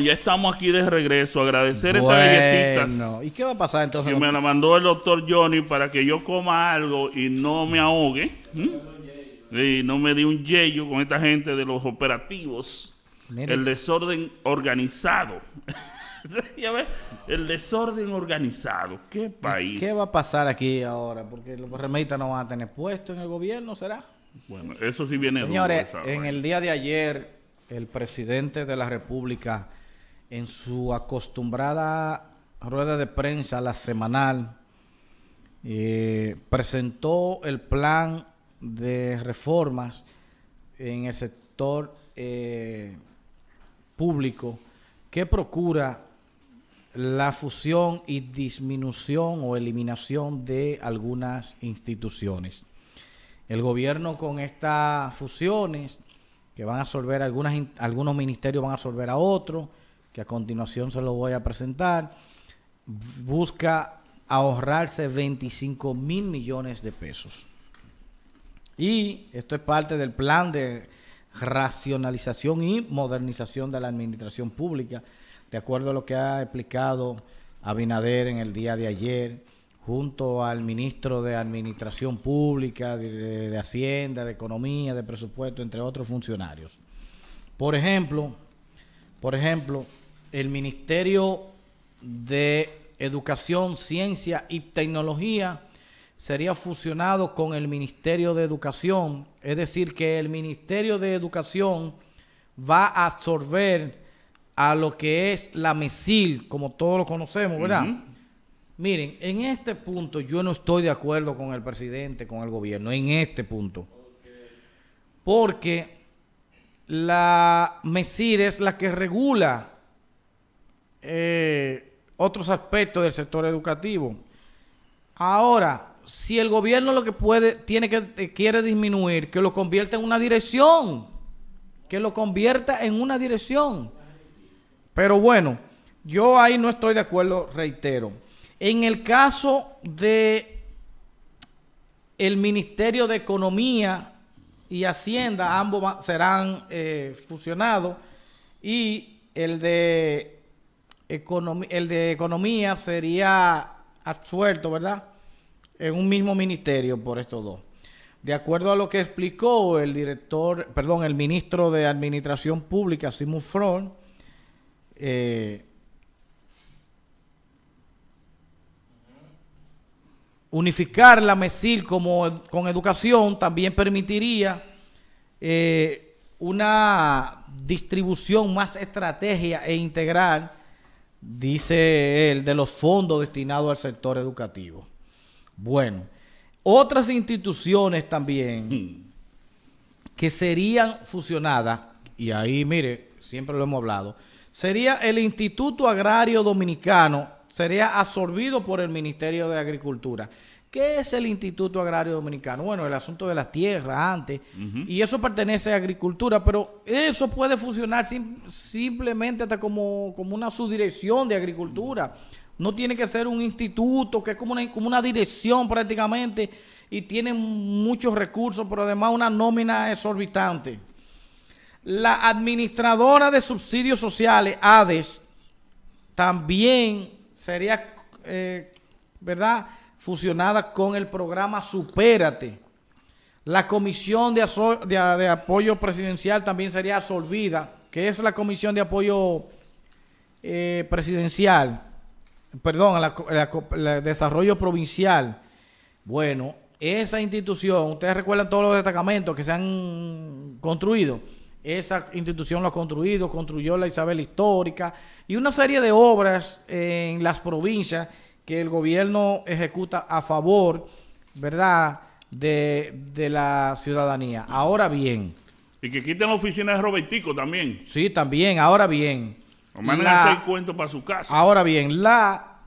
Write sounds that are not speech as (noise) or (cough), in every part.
ya estamos aquí de regreso. Agradecer estas galletitas. ¿Y qué va a pasar entonces? Que me la mandó el doctor Johnny para que yo coma algo y no me ahogue. Y no me dé un yello con esta gente de los operativos. El desorden organizado. (laughs) ya ves, el desorden organizado. ¿Qué país? ¿Qué va a pasar aquí ahora? Porque los remeditas no van a tener puesto en el gobierno, ¿será? Bueno, eso sí viene Señores, en el día de ayer, el presidente de la República en su acostumbrada rueda de prensa, la semanal, eh, presentó el plan de reformas en el sector eh, público que procura la fusión y disminución o eliminación de algunas instituciones. El gobierno con estas fusiones, que van a solver algunas, algunos ministerios van a absorber a otros, que a continuación se lo voy a presentar, busca ahorrarse 25 mil millones de pesos. Y esto es parte del plan de racionalización y modernización de la administración pública, de acuerdo a lo que ha explicado Abinader en el día de ayer, junto al ministro de Administración Pública, de, Hacienda, de Economía, de Presupuesto, entre otros funcionarios. Por ejemplo, por ejemplo, el Ministerio de Educación, Ciencia y Tecnología sería fusionado con el Ministerio de Educación. Es decir, que el Ministerio de Educación va a absorber a lo que es la MESIL, como todos lo conocemos, ¿verdad? Miren, en este punto yo no estoy de acuerdo con el presidente, con el gobierno, en este punto. Porque la MESIL es la que regula eh, otros aspectos del sector educativo. Ahora, si el gobierno lo que puede, tiene que, eh, quiere disminuir, que lo convierta en una dirección. Que lo convierta en una dirección. Pero bueno, yo ahí no estoy de acuerdo, reitero. En el caso de el Ministerio de Economía y Hacienda, ambos serán eh, fusionados, y el de el de economía sería absuelto, ¿verdad? En un mismo ministerio por estos dos. De acuerdo a lo que explicó el director, perdón, el ministro de Administración Pública, Simon Front, eh, unificar la MESIL como, con educación también permitiría eh, una distribución más estrategia e integral dice él, de los fondos destinados al sector educativo. Bueno, otras instituciones también hmm. que serían fusionadas, y ahí mire, siempre lo hemos hablado, sería el Instituto Agrario Dominicano, sería absorbido por el Ministerio de Agricultura. ¿Qué es el Instituto Agrario Dominicano? Bueno, el asunto de las tierras antes, y eso pertenece a agricultura, pero eso puede funcionar simplemente hasta como, una subdirección de agricultura. No tiene que ser un instituto, que es como una, como una dirección prácticamente, y tiene muchos recursos, pero además una nómina exorbitante. La administradora de subsidios sociales, ADES, también sería, eh, ¿verdad? fusionada con el programa Supérate. La comisión de, de, apoyo presidencial también sería absolvida, que es la comisión de apoyo eh, presidencial, perdón, el desarrollo provincial. Bueno, esa institución, ustedes recuerdan todos los destacamentos que se han construido. Esa institución lo ha construido, construyó la Isabel Histórica y una serie de obras en las provincias que el gobierno ejecuta a favor, ¿verdad?, de, la ciudadanía. Ahora bien. Y que quiten la oficina de Robertico también. Sí, también, ahora bien. O para su casa. Ahora bien, la,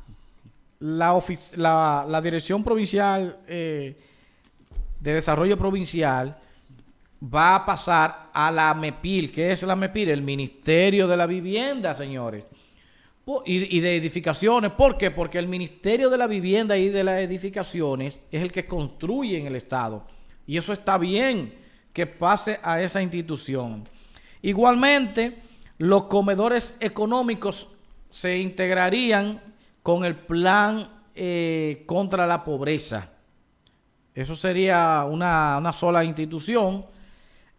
la, la, la Dirección Provincial eh, de Desarrollo Provincial va a pasar a la MEPIL. ¿Qué es la MEPIL? El Ministerio de la Vivienda, señores y, de edificaciones. ¿Por qué? Porque el Ministerio de la Vivienda y de las Edificaciones es el que construye en el Estado. Y eso está bien que pase a esa institución. Igualmente, los comedores económicos se integrarían con el plan eh, contra la pobreza. Eso sería una, una sola institución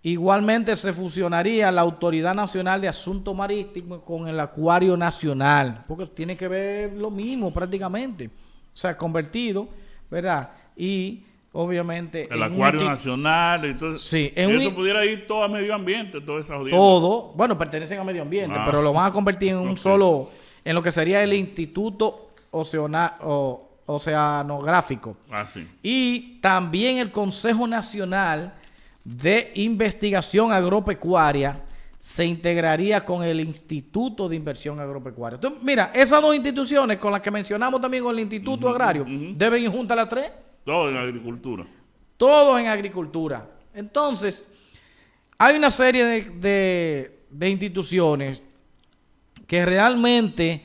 Igualmente se fusionaría la Autoridad Nacional de Asuntos Marítimos con el Acuario Nacional, porque tiene que ver lo mismo prácticamente. O sea, convertido, ¿verdad? Y obviamente... El Acuario Nacional, entonces... Sí, en eso e- pudiera ir todo a medio ambiente, toda esa audiencia. Todo, bueno, pertenecen a medio ambiente, ah. pero lo van a convertir en un solo, en lo que sería el Instituto Oceanográfico. Ah, sí. Y también el Consejo Nacional de Investigación Agropecuaria se integraría con el Instituto de Inversión Agropecuaria. Entonces, mira, esas dos instituciones con las que mencionamos también con el Instituto Agrario, deben ir juntas las tres. Todos en agricultura. Todos en agricultura. Entonces, hay una serie de, instituciones que realmente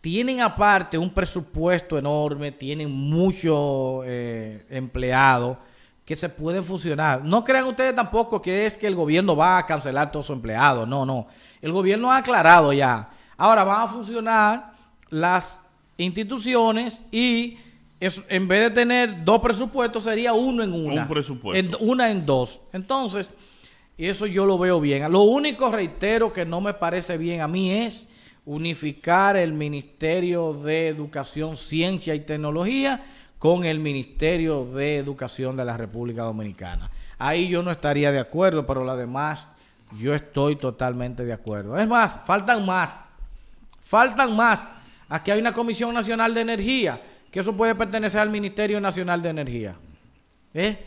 tienen aparte un presupuesto enorme, tienen muchos eh, empleados que se puede funcionar No crean ustedes tampoco que es que el gobierno va a cancelar todos sus empleados. No, no. El gobierno ha aclarado ya. Ahora van a funcionar las instituciones y en vez de tener dos presupuestos sería uno en una. Un presupuesto. una en dos. Entonces, eso yo lo veo bien. Lo único, reitero, que no me parece bien a mí es unificar el Ministerio de Educación, Ciencia y Tecnología con el Ministerio de Educación de la República Dominicana. Ahí yo no estaría de acuerdo, pero lo demás yo estoy totalmente de acuerdo. Es más, faltan más. Faltan más. Aquí hay una Comisión Nacional de Energía, que eso puede pertenecer al Ministerio Nacional de Energía. ¿Eh?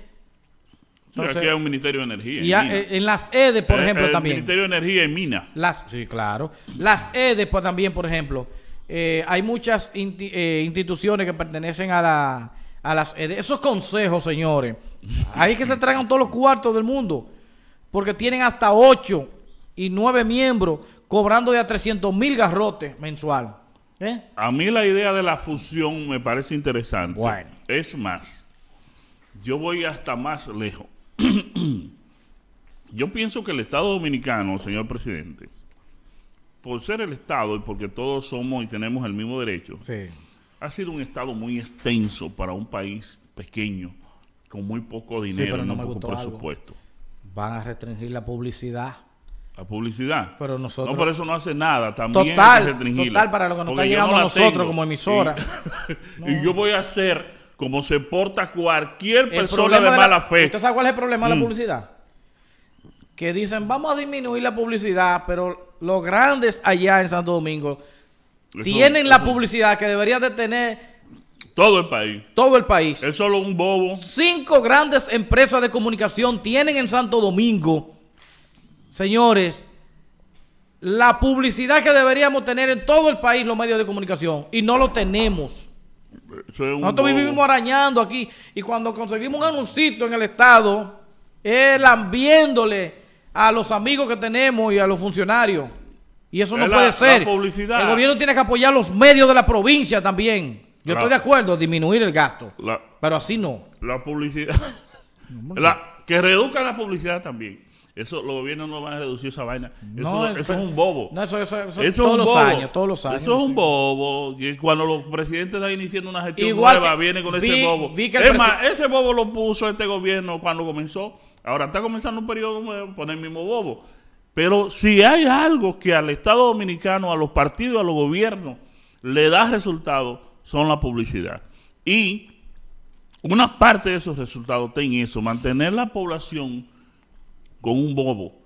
Entonces, Pero aquí hay un Ministerio de Energía. Y en, las EDE, e por eh, ejemplo, también. El Ministerio de Energía y Minas. Las, sí, claro. Las EDE pues, también, por ejemplo eh, hay muchas eh, instituciones que pertenecen a, la, a las... E e. Esos consejos, señores. Ahí que se traigan todos los cuartos del mundo. Porque tienen hasta ocho y nueve miembros cobrando ya a 300 mil garrotes mensual. ¿eh? A mí la idea de la fusión me parece interesante. Es más, yo voy hasta más lejos. (clears throat) yo pienso que el Estado Dominicano, señor presidente, por ser el Estado y porque todos somos y tenemos el mismo derecho, sí. ha sido un Estado muy extenso para un país pequeño, con muy poco dinero, y poco presupuesto. Van a restringir la publicidad. La publicidad. Pero nosotros. No, por eso no hace nada. También total, Total, para lo que nos está llegando nosotros como emisora. Y, (laughs) yo voy a hacer como se porta cualquier persona de, mala fe. ¿Usted sabe cuál es el problema de la mm. publicidad? Que dicen, vamos a disminuir la publicidad, pero los grandes allá en Santo Domingo tienen la publicidad que debería de tener todo el país. Todo el país. Es solo un bobo. Cinco grandes empresas de comunicación tienen en Santo Domingo, señores, la publicidad que deberíamos tener en todo el país los medios de comunicación y no lo tenemos. Nosotros vivimos arañando aquí y cuando conseguimos un anuncito en el Estado, El ambiéndole a los amigos que tenemos y a los funcionarios. Y eso no puede ser. El gobierno tiene que apoyar los medios de la provincia también. Yo estoy de acuerdo, disminuir el gasto. pero así no. La publicidad. (laughs) la, que reduzcan la publicidad también. Eso, los gobiernos no van a reducir esa vaina. eso, es un bobo. eso, todos los años, todos los años. Eso es un bobo. cuando los presidentes están iniciando una gestión nueva, viene con ese bobo. es más, ese bobo lo puso este gobierno cuando comenzó Ahora está comenzando un periodo nuevo, poner el mismo bobo. Pero si hay algo que al Estado Dominicano, a los partidos, a los gobiernos, le da resultados, son la publicidad. Y una parte de esos resultados está en eso, mantener la población con un bobo.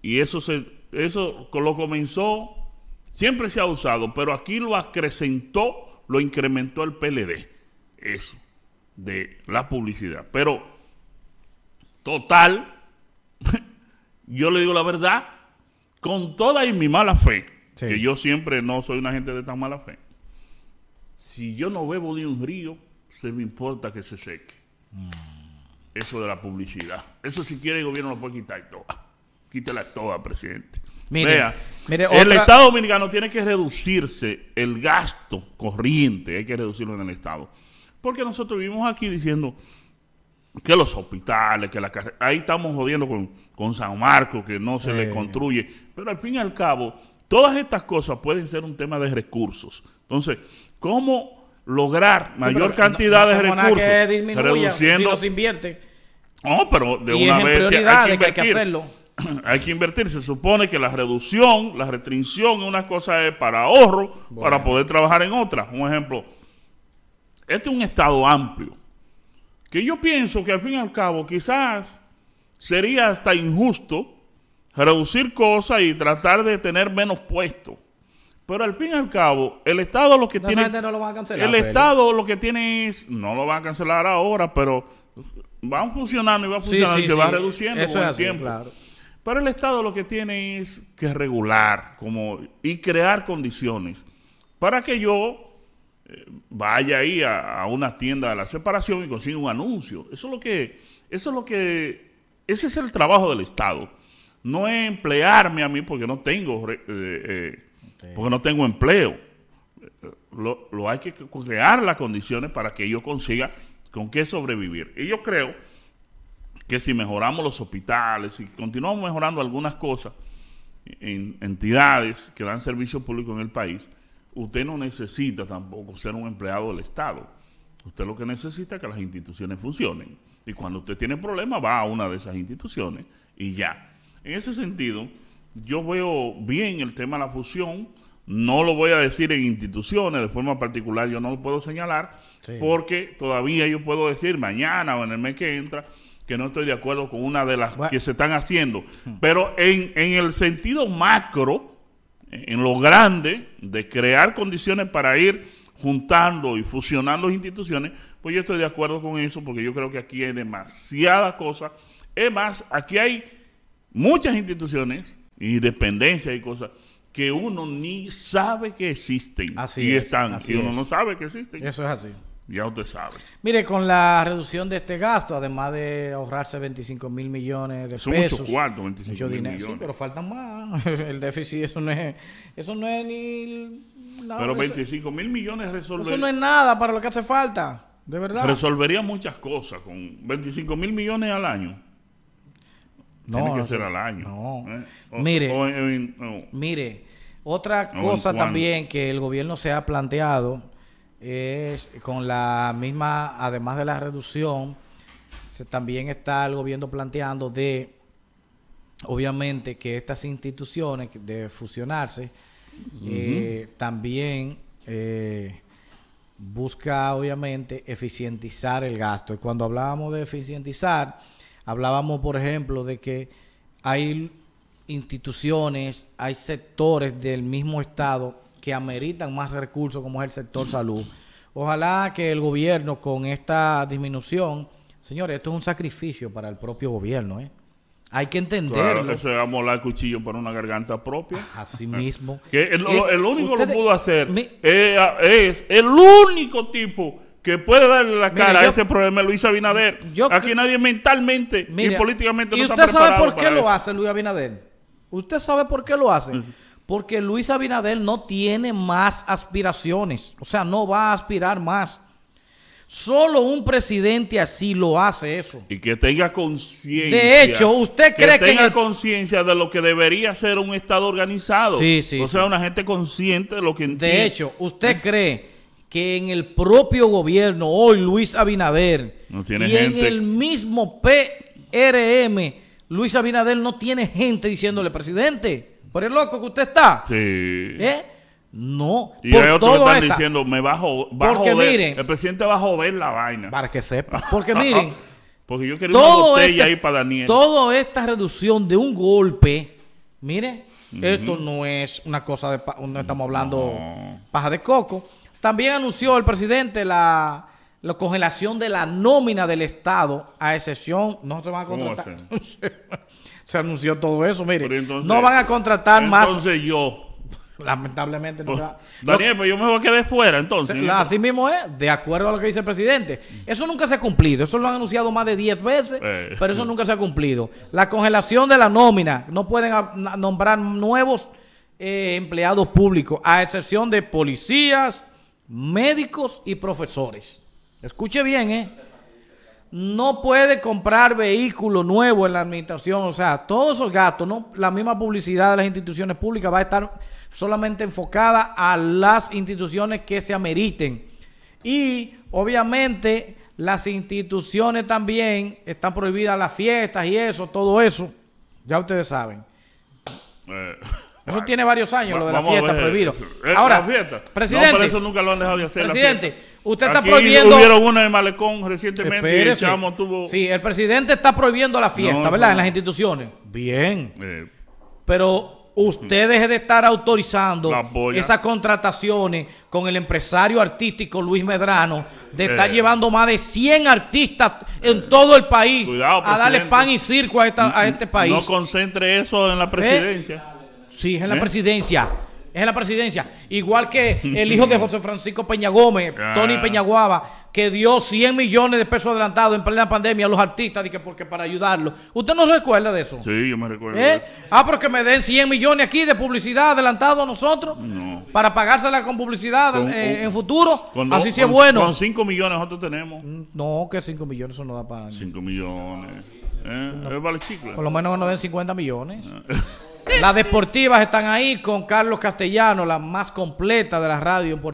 Y eso, se, eso lo comenzó, siempre se ha usado, pero aquí lo acrecentó, lo incrementó el PLD. Eso, de la publicidad. Pero total, (laughs) yo le digo la verdad, con toda y mi mala fe, que yo siempre no soy una gente de tan mala fe, si yo no bebo de un río, se me importa que se seque. Mm. Eso de la publicidad. Eso si quiere el gobierno lo puede quitar y todo. Quítela toda, presidente. Mire, el Estado dominicano tiene que reducirse el gasto corriente, hay que reducirlo en el Estado. Porque nosotros vivimos aquí diciendo, que los hospitales, que la Ahí estamos jodiendo con, San Marcos, que no se le construye. Pero al fin y al cabo, todas estas cosas pueden ser un tema de recursos. Entonces, ¿cómo lograr mayor cantidad de recursos? reduciendo. Si los invierte. No, pero de una vez. hay que, hacerlo. (clears throat) hay que invertir. Se supone que la reducción, la restricción es una cosa es para ahorro, para poder trabajar en otra. Un ejemplo. Este es un estado amplio que yo pienso que al fin y al cabo quizás sería hasta injusto reducir cosas y tratar de tener menos puestos. Pero al fin y al cabo, el Estado lo que tiene... No lo a cancelar, el Estado lo que tiene es... No lo va a cancelar ahora, pero van funcionando y va funcionando sí, y se va reduciendo con el tiempo. Claro. Pero el Estado lo que tiene es que regular como, y crear condiciones para que yo vaya ahí a, una tienda de la separación y consigue un anuncio. Eso es lo que, eso es lo que, ese es el trabajo del Estado. No es emplearme a mí porque no tengo, eh, eh, porque no tengo empleo. Lo, hay que crear las condiciones para que yo consiga con qué sobrevivir. Y yo creo que si mejoramos los hospitales, si continuamos mejorando algunas cosas en entidades que dan servicio público en el país, usted no necesita tampoco ser un empleado del Estado. Usted lo que necesita es que las instituciones funcionen. Y cuando usted tiene problemas, va a una de esas instituciones y ya. En ese sentido, yo veo bien el tema de la fusión. No lo voy a decir en instituciones, de forma particular yo no lo puedo señalar, porque todavía yo puedo decir mañana o en el mes que entra que no estoy de acuerdo con una de las que se están haciendo. Pero en, en el sentido macro, en lo grande de crear condiciones para ir juntando y fusionando instituciones, pues yo estoy de acuerdo con eso porque yo creo que aquí hay demasiadas cosas. Es más, aquí hay muchas instituciones y dependencias y cosas que uno ni sabe que existen así y están así uno no sabe que existen. Eso es así. Ya usted sabe. Mire, con la reducción de este gasto, además de ahorrarse 25 mil millones de pesos. Son muchos cuartos, 25 mil millones. Sí, pero faltan más. (laughs) El déficit, eso no es, eso no es ni... pero 25 mil millones resolver... Eso no es nada para lo que hace falta, de verdad. Resolvería muchas cosas con 25 mil millones al año. No, Tiene que ser al año. No. ¿eh? mire, mire, otra cosa también que el gobierno se ha planteado es con la misma, además de la reducción, se, también está el gobierno planteando de, obviamente, que estas instituciones de fusionarse, eh, también eh, busca, obviamente, eficientizar el gasto. Y cuando hablábamos de eficientizar, hablábamos, por ejemplo, de que hay instituciones, hay sectores del mismo Estado que ameritan más recursos como es el sector salud. Ojalá que el gobierno con esta disminución, señores, esto es un sacrificio para el propio gobierno, ¿eh? Hay que entenderlo. Claro, eso es amolar cuchillo para una garganta propia. (laughs) Así mismo. (laughs) que el, único que lo pudo hacer es, el único tipo que puede darle la cara a ese problema Luis Abinader. Aquí nadie mentalmente ni y políticamente no ¿y usted sabe por qué lo hace Luis Abinader? ¿Usted sabe por qué lo hace? (laughs) porque Luis Abinader no tiene más aspiraciones, o sea, no va a aspirar más. Solo un presidente así lo hace eso. Y que tenga conciencia. De hecho, usted cree que... tenga conciencia de lo que debería ser un Estado organizado. Sí, sí. O sea, una gente consciente de lo que... De hecho, usted cree que en el propio gobierno, hoy Luis Abinader, no tiene y en el mismo PRM, Luis Abinader no tiene gente diciéndole, presidente, por loco que usted está. Sí. ¿Eh? No. Y hay otros que están diciendo, me va a, joder, porque el presidente va a joder la vaina. Para que sepa. Porque (laughs) miren. porque yo quería una botella este- ahí para Daniel. Toda esta reducción de un golpe, mire, esto no es una cosa de. No estamos hablando paja de coco. También anunció el presidente la la congelación de la nómina del Estado, a excepción, no se van a contratar. (laughs) se anunció todo eso, mire. no van a contratar más. Entonces yo. Lamentablemente no. Oh, Daniel, pues yo me voy a quedar fuera entonces. así mismo es, de acuerdo a lo que dice el presidente. Eso nunca se ha cumplido, eso lo han anunciado más de 10 veces, eh. pero eso nunca se ha cumplido. La congelación de la nómina, no pueden nombrar nuevos eh, empleados públicos, a excepción de policías, médicos y profesores. Escuche bien, ¿eh? No puede comprar vehículo nuevo en la administración. O sea, todos esos gastos, ¿no? la misma publicidad de las instituciones públicas va a estar solamente enfocada a las instituciones que se ameriten. Y obviamente las instituciones también están prohibidas las fiestas y eso, todo eso. Ya ustedes saben. Eh, eso tiene varios años, lo de las fiestas prohibidas. Eh, Ahora, presidente, eso nunca lo han dejado de hacer. Presidente, Usted está Aquí prohibiendo. Hubieron una en Malecón recientemente Sí, el presidente está prohibiendo la fiesta, ¿verdad? En las instituciones. Bien. Eh. Pero usted deje de estar autorizando esas contrataciones con el empresario artístico Luis Medrano, de eh. estar llevando más de 100 artistas en todo el país a darle pan y circo a, este país. No concentre eso en la ¿Eh? presidencia. Sí, en la presidencia es la presidencia. Igual que el hijo de (laughs) José Francisco Peña Gómez, ah. Tony Peñaguaba, que dio 100 millones de pesos adelantados en plena pandemia a los artistas que porque para ayudarlos. ¿Usted no recuerda de eso? Sí, yo me recuerdo. ¿Eh? Ah, porque me den 100 millones aquí de publicidad adelantado a nosotros para pagársela con publicidad eh, en futuro. Así sí es bueno. Con 5 millones nosotros tenemos. Mm, no, que 5 millones eso no da para... 5 millones. ¿Eh? Eh, vale Por lo menos que nos den 50 millones. Ah. (laughs) Las deportivas están ahí con Carlos Castellano, la más completa de la radio en